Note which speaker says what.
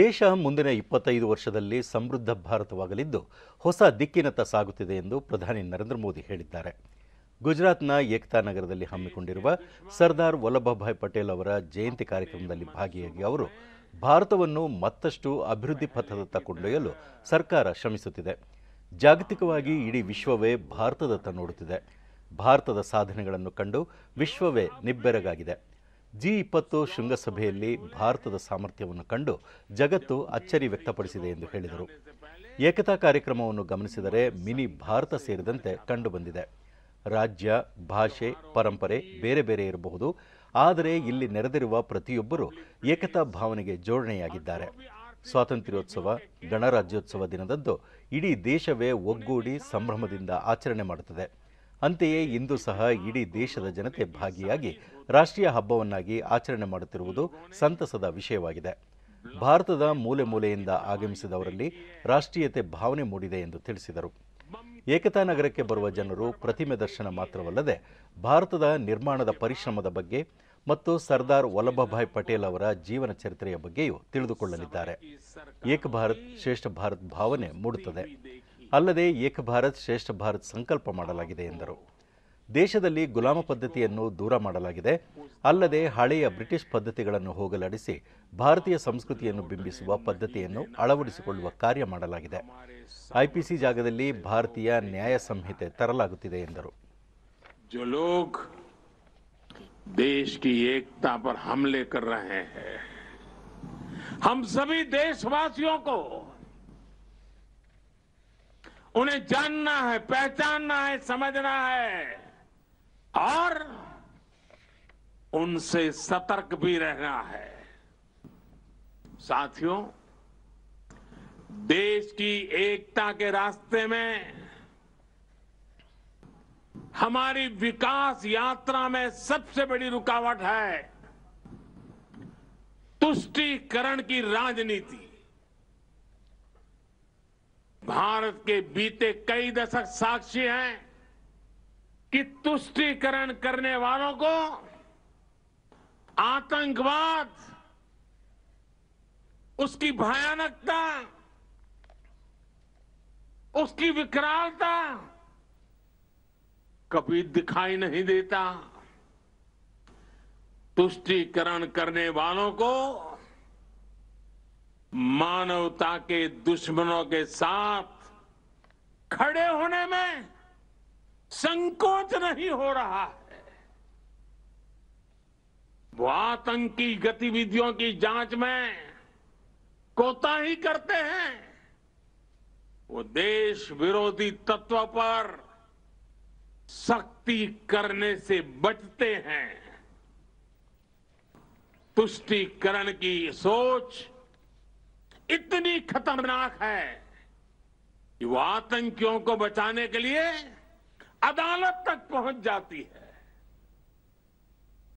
Speaker 1: ದೇಶ ಮುಂದಿನ ಇಪ್ಪತ್ತೈದು ವರ್ಷದಲ್ಲಿ ಸಮೃದ್ಧ ಭಾರತವಾಗಲಿದ್ದು ಹೊಸ ದಿಕ್ಕಿನತ್ತ ಸಾಗುತ್ತಿದೆ ಎಂದು ಪ್ರಧಾನಿ ನರೇಂದ್ರ ಮೋದಿ ಹೇಳಿದ್ದಾರೆ ಗುಜರಾತ್ನ ಏಕತಾ ನಗರದಲ್ಲಿ ಹಮ್ಮಿಕೊಂಡಿರುವ ಸರ್ದಾರ್ ವಲ್ಲಭಭಾಯ್ ಪಟೇಲ್ ಅವರ ಜಯಂತಿ ಕಾರ್ಯಕ್ರಮದಲ್ಲಿ ಭಾಗಿಯಾಗಿ ಅವರು ಭಾರತವನ್ನು ಮತ್ತಷ್ಟು ಅಭಿವೃದ್ಧಿ ಪಥದತ್ತ ಕೊಂಡೊಯ್ಯಲು ಸರ್ಕಾರ ಶ್ರಮಿಸುತ್ತಿದೆ ಜಾಗತಿಕವಾಗಿ ಇಡೀ ವಿಶ್ವವೇ ಭಾರತದತ್ತ ನೋಡುತ್ತಿದೆ ಭಾರತದ ಸಾಧನೆಗಳನ್ನು ಕಂಡು ವಿಶ್ವವೇ ನಿಬ್ಬೆರಗಾಗಿದೆ ಜಿ ಇಪ್ಪತ್ತು ಶೃಂಗಸಭೆಯಲ್ಲಿ ಭಾರತದ ಸಾಮರ್ಥ್ಯವನ್ನು ಕಂಡು ಜಗತ್ತು ಅಚ್ಚರಿ ವ್ಯಕ್ತಪಡಿಸಿದೆ ಎಂದು ಹೇಳಿದರು ಏಕತಾ ಕಾರ್ಯಕ್ರಮವನ್ನು ಗಮನಿಸಿದರೆ ಮಿನಿ ಭಾರತ ಸೇರಿದಂತೆ ಕಂಡುಬಂದಿದೆ ರಾಜ್ಯ ಭಾಷೆ ಪರಂಪರೆ ಬೇರೆ ಬೇರೆ ಇರಬಹುದು ಆದರೆ ಇಲ್ಲಿ ನೆರೆದಿರುವ ಪ್ರತಿಯೊಬ್ಬರೂ ಏಕತಾ ಭಾವನೆಗೆ ಜೋಡಣೆಯಾಗಿದ್ದಾರೆ ಸ್ವಾತಂತ್ರ್ಯೋತ್ಸವ ಗಣರಾಜ್ಯೋತ್ಸವ ದಿನದಂದು ಇಡೀ ದೇಶವೇ ಒಗ್ಗೂಡಿ ಸಂಭ್ರಮದಿಂದ ಆಚರಣೆ ಮಾಡುತ್ತದೆ ಅಂತೆಯೇ ಇಂದು ಸಹ ಇಡೀ ದೇಶದ ಜನತೆ ಭಾಗಿಯಾಗಿ ರಾಷ್ಟ್ರೀಯ ಹಬ್ಬವನ್ನಾಗಿ ಆಚರಣೆ ಮಾಡುತ್ತಿರುವುದು ಸಂತಸದ ವಿಷಯವಾಗಿದೆ ಭಾರತದ ಮೂಲೆ ಮೂಲೆಯಿಂದ ಆಗಮಿಸಿದವರಲ್ಲಿ ರಾಷ್ಟ್ರೀಯತೆ ಭಾವನೆ ಮೂಡಿದೆ ಎಂದು ತಿಳಿಸಿದರು ಏಕತಾ ನಗರಕ್ಕೆ ಬರುವ ಜನರು ಪ್ರತಿಮೆ ದರ್ಶನ ಮಾತ್ರವಲ್ಲದೆ ಭಾರತದ ನಿರ್ಮಾಣದ ಪರಿಶ್ರಮದ ಬಗ್ಗೆ ಮತ್ತು ಸರ್ದಾರ್ ವಲ್ಲಭಭಾಯ್ ಪಟೇಲ್ ಅವರ ಜೀವನ ಚರಿತ್ರೆಯ ಬಗ್ಗೆಯೂ ತಿಳಿದುಕೊಳ್ಳಲಿದ್ದಾರೆ ಏಕ ಭಾರತ್ ಶ್ರೇಷ್ಠ ಭಾರತ್ ಭಾವನೆ ಮೂಡುತ್ತದೆ ಅಲ್ಲದೆ ಏಕ ಭಾರತ್ ಶ್ರೇಷ್ಠ ಭಾರತ್ ಸಂಕಲ್ಪ ಮಾಡಲಾಗಿದೆ ಎಂದರು ದೇಶದಲ್ಲಿ ಗುಲಾಮ ಪದ್ಧತಿಯನ್ನು ದೂರ ಮಾಡಲಾಗಿದೆ ಅಲ್ಲದೆ ಹಳೆಯ ಬ್ರಿಟಿಷ್ ಪದ್ಧತಿಗಳನ್ನು ಹೋಗಲಾಡಿಸಿ ಭಾರತೀಯ ಸಂಸ್ಕೃತಿಯನ್ನು ಬಿಂಬಿಸುವ ಪದ್ಧತಿಯನ್ನು ಅಳವಡಿಸಿಕೊಳ್ಳುವ ಕಾರ್ಯ ಮಾಡಲಾಗಿದೆ ಐಪಿಸಿ ಜಾಗದಲ್ಲಿ ಭಾರತೀಯ ನ್ಯಾಯ ಸಂಹಿತೆ ತರಲಾಗುತ್ತಿದೆ ಎಂದರು
Speaker 2: देश की एकता पर हमले कर रहे हैं हम सभी देशवासियों को उन्हें जानना है पहचानना है समझना है और उनसे सतर्क भी रहना है साथियों देश की एकता के रास्ते में हमारी विकास यात्रा में सबसे बड़ी रुकावट है तुष्टीकरण की राजनीति भारत के बीते कई दशक साक्षी हैं कि तुष्टीकरण करने वालों को आतंकवाद उसकी भयानकता उसकी विकरालता कभी दिखाई नहीं देता तुष्टीकरण करने वालों को मानवता के दुश्मनों के साथ खड़े होने में संकोच नहीं हो रहा है वो आतंकी गतिविधियों की जांच में कोताही करते हैं वो देश विरोधी तत्व पर सख्ती करने से बचते हैं तुष्टीकरण की सोच इतनी खतरनाक है कि वो आतंकियों को बचाने के लिए अदालत तक पहुंच जाती है